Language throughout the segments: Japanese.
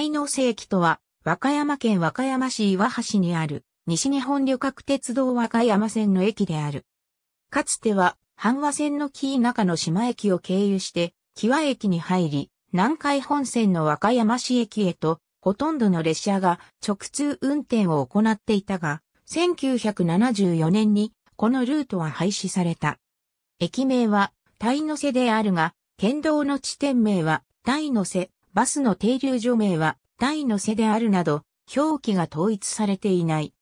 イノ瀬駅とは、和歌山県和歌山市岩橋にある、西日本旅客鉄道和歌山線の駅である。かつては、阪和線の紀伊中の島駅を経由して、紀和駅に入り、南海本線の和歌山市駅へと、ほとんどの列車が直通運転を行っていたが、1974年に、このルートは廃止された。駅名は、タイノセであるが、県道の地点名は、タイノセ、バスの停留所名は、大の瀬であるなど、表記が統一されていない。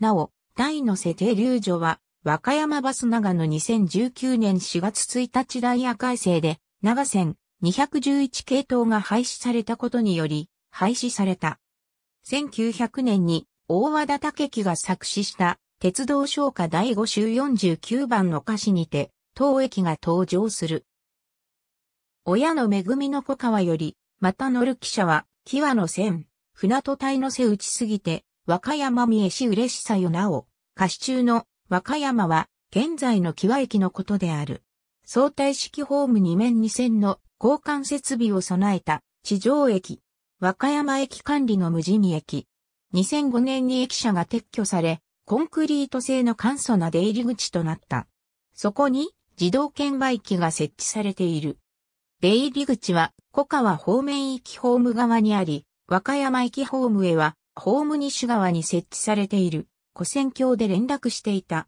なお、大の瀬停留所は、和歌山バス長野2019年4月1日ダイヤ改正で、長線211系統が廃止されたことにより、廃止された。1900年に大和田武樹が作詞した鉄道昇華第5集49番の歌詞にて、当駅が登場する。親の恵みの小川より、また乗る汽車は、キワの線、船と隊の背打ちすぎて、和歌山三重市嬉しさよなお、歌詞中の和歌山は、現在のキワ駅のことである。相対式ホーム2面2線の交換設備を備えた地上駅、和歌山駅管理の無人駅。2005年に駅舎が撤去され、コンクリート製の簡素な出入り口となった。そこに自動券売機が設置されている。出入り口は、古川方面行きホーム側にあり、和歌山行きホームへは、ホーム西側に設置されている、古戦橋で連絡していた。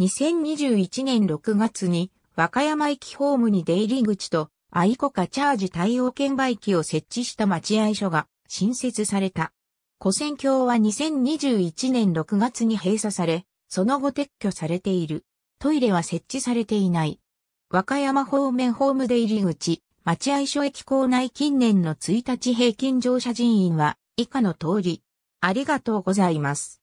2021年6月に、和歌山駅ホームに出入り口と、愛子カチャージ対応券売機を設置した待合所が新設された。古戦橋は2021年6月に閉鎖され、その後撤去されている。トイレは設置されていない。和歌山方面ホーム出入り口、待合所駅構内近年の1日平均乗車人員は以下の通り。ありがとうございます。